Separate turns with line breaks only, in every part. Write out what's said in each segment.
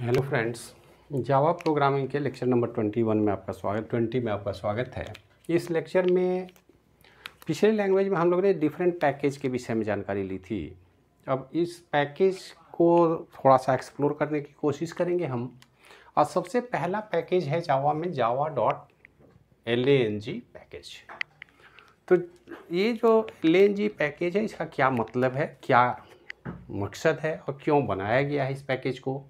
hello friends Java programming के lecture number twenty one में आपका स्वागत ट्वेंटी में आपका स्वागत है इस लेक्चर में पिछले लैंग्वेज में हम लोगों ने डिफरेंट पैकेज के विषय में जानकारी ली थी अब इस पैकेज को थोड़ा सा एक्सप्लोर करने की कोशिश करेंगे हम और सबसे पहला पैकेज है जावा में जावा डॉट एल पैकेज तो ये जो एल पैकेज है इसका क्या मतलब है क्या मकसद है और क्यों बनाया गया है इस पैकेज को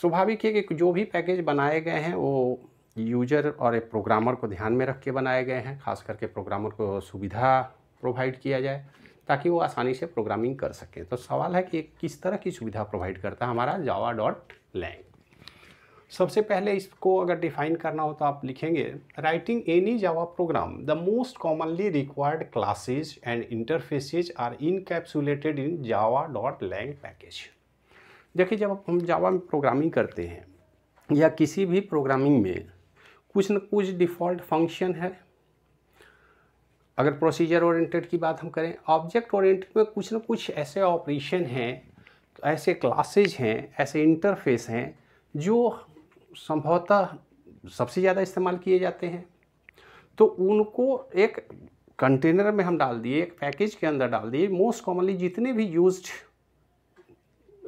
स्वाभाविक है कि जो भी पैकेज बनाए गए हैं वो यूजर और एक प्रोग्रामर को ध्यान में रख के बनाए गए हैं खास करके प्रोग्रामर को सुविधा प्रोवाइड किया जाए ताकि वो आसानी से प्रोग्रामिंग कर सकें तो सवाल है कि किस तरह की सुविधा प्रोवाइड करता है हमारा जावा डॉट लैंग सबसे पहले इसको अगर डिफाइन करना हो तो आप लिखेंगे writing any Java program the most commonly required classes and interfaces are encapsulated in Java dot lang package देखिए जब हम जावा में प्रोग्रामिंग करते हैं या किसी भी प्रोग्रामिंग में कुछ न कुछ डिफ़ॉल्ट फंक्शन है अगर प्रोसीजर ओरिएंटेड की बात हम करें ऑब्जेक्ट ओरिएंटेड में कुछ न कुछ ऐसे ऑपरेशन हैं ऐसे क्लासेज हैं ऐसे इंटरफेस हैं जो संभवतः सबसे ज़्यादा इस्तेमाल किए जाते हैं तो उनको एक कंटेनर में हम डाल दिए एक पैकेज के अंदर डाल दिए मोस्ट कॉमनली जितने भी यूज्ड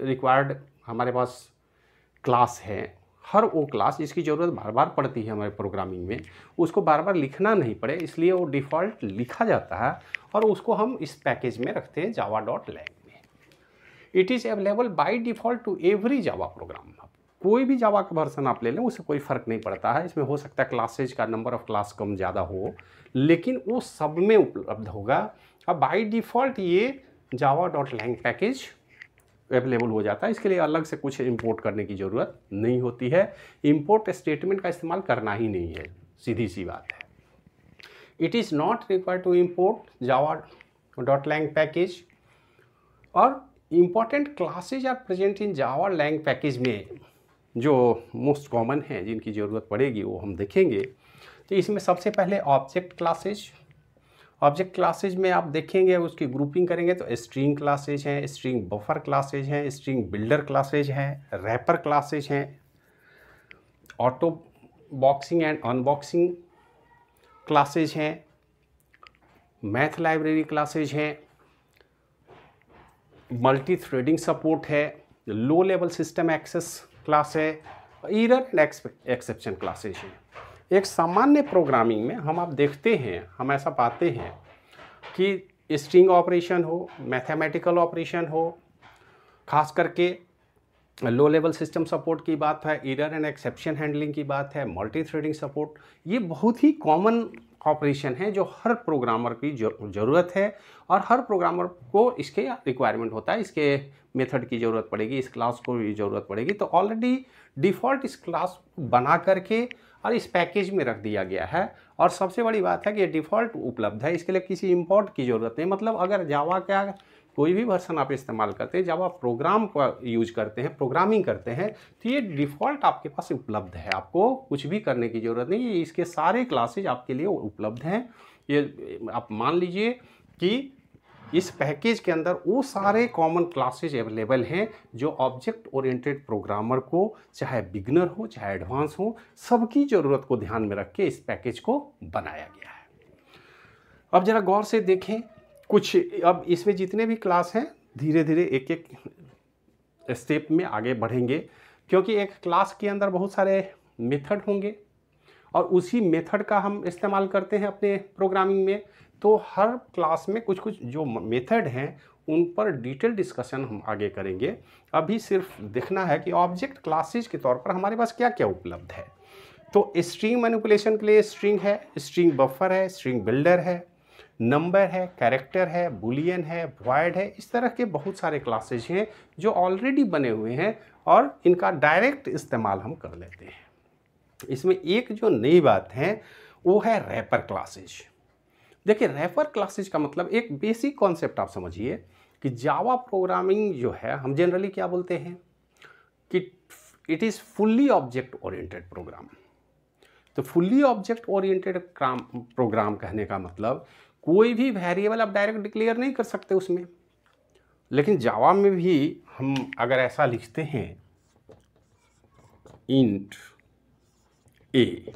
रिक्वायर्ड हमारे पास क्लास है हर वो क्लास जिसकी ज़रूरत बार बार पड़ती है हमारे प्रोग्रामिंग में उसको बार बार लिखना नहीं पड़े इसलिए वो डिफ़ॉल्ट लिखा जाता है और उसको हम इस पैकेज में रखते हैं जावा डॉट लैंग में it is available by default to every Java program कोई भी जावा का वर्सन आप ले लें उससे कोई फ़र्क नहीं पड़ता है इसमें हो सकता है क्लासेज का नंबर ऑफ क्लास कम ज़्यादा हो लेकिन वो सब में उपलब्ध होगा अब बाई डिफ़ॉल्ट ये Java dot lang package available हो जाता है इसके लिए अलग से कुछ इम्पोर्ट करने की ज़रूरत नहीं होती है इम्पोर्ट स्टेटमेंट का इस्तेमाल करना ही नहीं है सीधी सी बात है it is not require to import Java dot lang package और important classes are present in Java lang package में जो मोस्ट कॉमन है जिनकी ज़रूरत पड़ेगी वो हम देखेंगे तो इसमें सबसे पहले ऑब्जेक्ट क्लासेज ऑब्जेक्ट क्लासेज में आप देखेंगे उसकी ग्रुपिंग करेंगे तो स्ट्रिंग क्लासेज हैं स्ट्रिंग बफर क्लासेज हैं स्ट्रिंग बिल्डर क्लासेज हैं रैपर क्लासेज हैं auto boxing and unboxing classes हैं मैथ लाइब्रेरी क्लासेज हैं मल्टी थ्रेडिंग सपोर्ट है low level system access class है एंड एक्सेप्शन क्लासेज हैं एक सामान्य प्रोग्रामिंग में हम आप देखते हैं हम ऐसा पाते हैं कि स्ट्रिंग ऑपरेशन हो मैथमेटिकल ऑपरेशन हो खास करके लो लेवल सिस्टम सपोर्ट की बात है इरर एंड एक्सेप्शन हैंडलिंग की बात है मल्टी थ्रेडिंग सपोर्ट ये बहुत ही कॉमन ऑपरेशन है जो हर प्रोग्रामर की ज़रूरत है और हर प्रोग्रामर को इसके रिक्वायरमेंट होता है इसके मेथड की ज़रूरत पड़ेगी इस क्लास को भी ज़रूरत पड़ेगी तो ऑलरेडी डिफ़ॉल्ट इस क्लास बना करके और इस पैकेज में रख दिया गया है और सबसे बड़ी बात है कि ये डिफ़ॉल्ट उपलब्ध है इसके लिए किसी इम्पोर्ट की ज़रूरत नहीं मतलब अगर जावा का कोई भी वर्सन आप इस्तेमाल करते हैं जब आप प्रोग्राम का यूज करते हैं प्रोग्रामिंग करते हैं तो ये डिफ़ॉल्ट आपके पास उपलब्ध है आपको कुछ भी करने की ज़रूरत नहीं इसके सारे क्लासेज आपके लिए उपलब्ध हैं ये आप मान लीजिए कि इस पैकेज के अंदर वो सारे कॉमन क्लासेज अवेलेबल हैं जो ऑब्जेक्ट ओरिएंटेड प्रोग्रामर को चाहे बिगनर हो चाहे एडवांस हो सबकी ज़रूरत को ध्यान में रख के इस पैकेज को बनाया गया है अब ज़रा गौर से देखें कुछ अब इसमें जितने भी क्लास हैं धीरे धीरे एक एक स्टेप में आगे बढ़ेंगे क्योंकि एक क्लास के अंदर बहुत सारे मेथड होंगे और उसी मेथड का हम इस्तेमाल करते हैं अपने प्रोग्रामिंग में तो हर क्लास में कुछ कुछ जो मेथड हैं उन पर डिटेल डिस्कशन हम आगे करेंगे अभी सिर्फ देखना है कि ऑब्जेक्ट क्लासेज के तौर पर हमारे पास क्या क्या उपलब्ध है तो स्ट्रिंग मैनिपुलेशन के लिए स्ट्रिंग है स्ट्रिंग बफर है स्ट्रिंग बिल्डर है नंबर है कैरेक्टर है बुलियन है वॉइड है इस तरह के बहुत सारे क्लासेज हैं जो ऑलरेडी बने हुए हैं और इनका डायरेक्ट इस्तेमाल हम कर लेते हैं इसमें एक जो नई बात है वो है रैपर क्लासेज देखिए रेफर क्लासेज का मतलब एक बेसिक कॉन्सेप्ट आप समझिए कि जावा प्रोग्रामिंग जो है हम जनरली क्या बोलते हैं कि it is fully object oriented program तो फुल्ली ऑब्जेक्ट ओरिएंटेड प्रोग्राम कहने का मतलब कोई भी वेरिएबल आप डायरेक्ट डिक्लेयर नहीं कर सकते उसमें लेकिन जावा में भी हम अगर ऐसा लिखते हैं इंट ए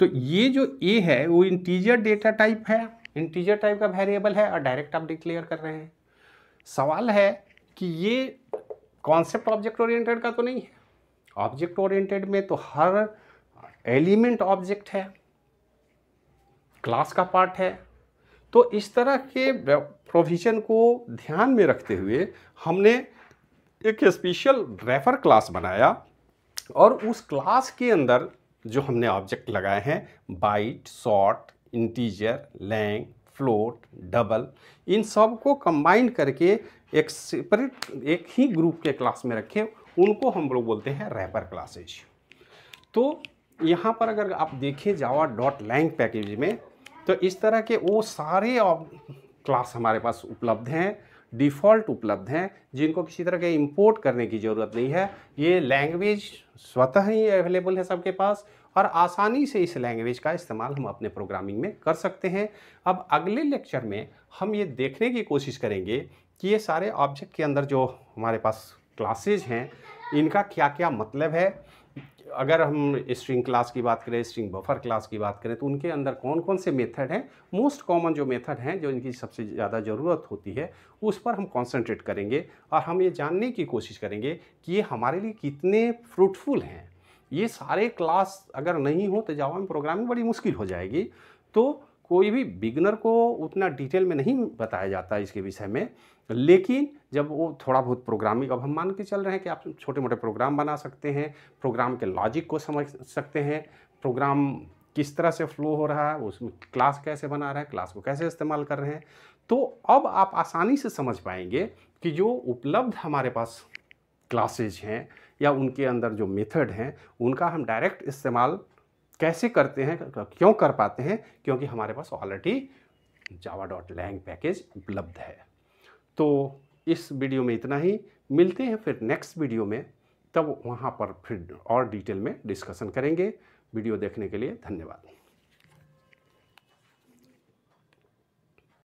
तो ये जो ए है वो इंटीजियर डेटा टाइप है इंटीजियर टाइप का वेरिएबल है और डायरेक्ट आप डिक्लेयर कर रहे हैं सवाल है कि ये कॉन्सेप्ट ऑब्जेक्ट ओरिएंटेड का तो नहीं है ऑब्जेक्ट ओरिएंटेड में तो हर एलिमेंट ऑब्जेक्ट है क्लास का पार्ट है तो इस तरह के प्रोविजन को ध्यान में रखते हुए हमने एक स्पेशल रेफर क्लास बनाया और उस क्लास के अंदर जो हमने ऑब्जेक्ट लगाए हैं byte short integer long float double इन सब को कंबाइन करके एक सेपरेट एक ही ग्रुप के क्लास में रखें उनको हम लोग बोलते हैं रैपर क्लासेज तो यहाँ पर अगर आप देखें जावा डॉट लैंग पैकेज में तो इस तरह के वो सारे क्लास हमारे पास उपलब्ध हैं डिफ़ॉल्ट उपलब्ध हैं जिनको किसी तरह के इंपोर्ट करने की ज़रूरत नहीं है ये लैंग्वेज स्वतः ही अवेलेबल है सबके पास और आसानी से इस लैंग्वेज का इस्तेमाल हम अपने प्रोग्रामिंग में कर सकते हैं अब अगले लेक्चर में हम ये देखने की कोशिश करेंगे कि ये सारे ऑब्जेक्ट के अंदर जो हमारे पास क्लासेज हैं इनका क्या क्या मतलब है अगर हम स्ट्रिंग क्लास की बात करें स्ट्रिंग बफर क्लास की बात करें तो उनके अंदर कौन कौन से मेथड हैं मोस्ट कॉमन जो मेथड हैं जो इनकी सबसे ज़्यादा ज़रूरत होती है उस पर हम कॉन्सेंट्रेट करेंगे और हम ये जानने की कोशिश करेंगे कि ये हमारे लिए कितने फ्रूटफुल हैं ये सारे क्लास अगर नहीं हो तो जावा में प्रोग्रामिंग बड़ी मुश्किल हो जाएगी तो कोई भी बिगनर को उतना डिटेल में नहीं बताया जाता है इसके विषय में लेकिन जब वो थोड़ा बहुत प्रोग्रामिंग अब हम मान के चल रहे हैं कि आप छोटे मोटे प्रोग्राम बना सकते हैं प्रोग्राम के लॉजिक को समझ सकते हैं प्रोग्राम किस तरह से फ्लो हो रहा है उसमें क्लास कैसे बना रहा है क्लास को कैसे इस्तेमाल कर रहे हैं तो अब आप आसानी से समझ पाएंगे कि जो उपलब्ध हमारे पास क्लासेज हैं या उनके अंदर जो मेथड हैं उनका हम डायरेक्ट इस्तेमाल कैसे करते हैं क्यों कर पाते हैं क्योंकि हमारे पास already Java dot lang package उपलब्ध है तो इस वीडियो में इतना ही मिलते हैं फिर नेक्स्ट वीडियो में तब वहाँ पर फिर और डिटेल में डिस्कशन करेंगे वीडियो देखने के लिए धन्यवाद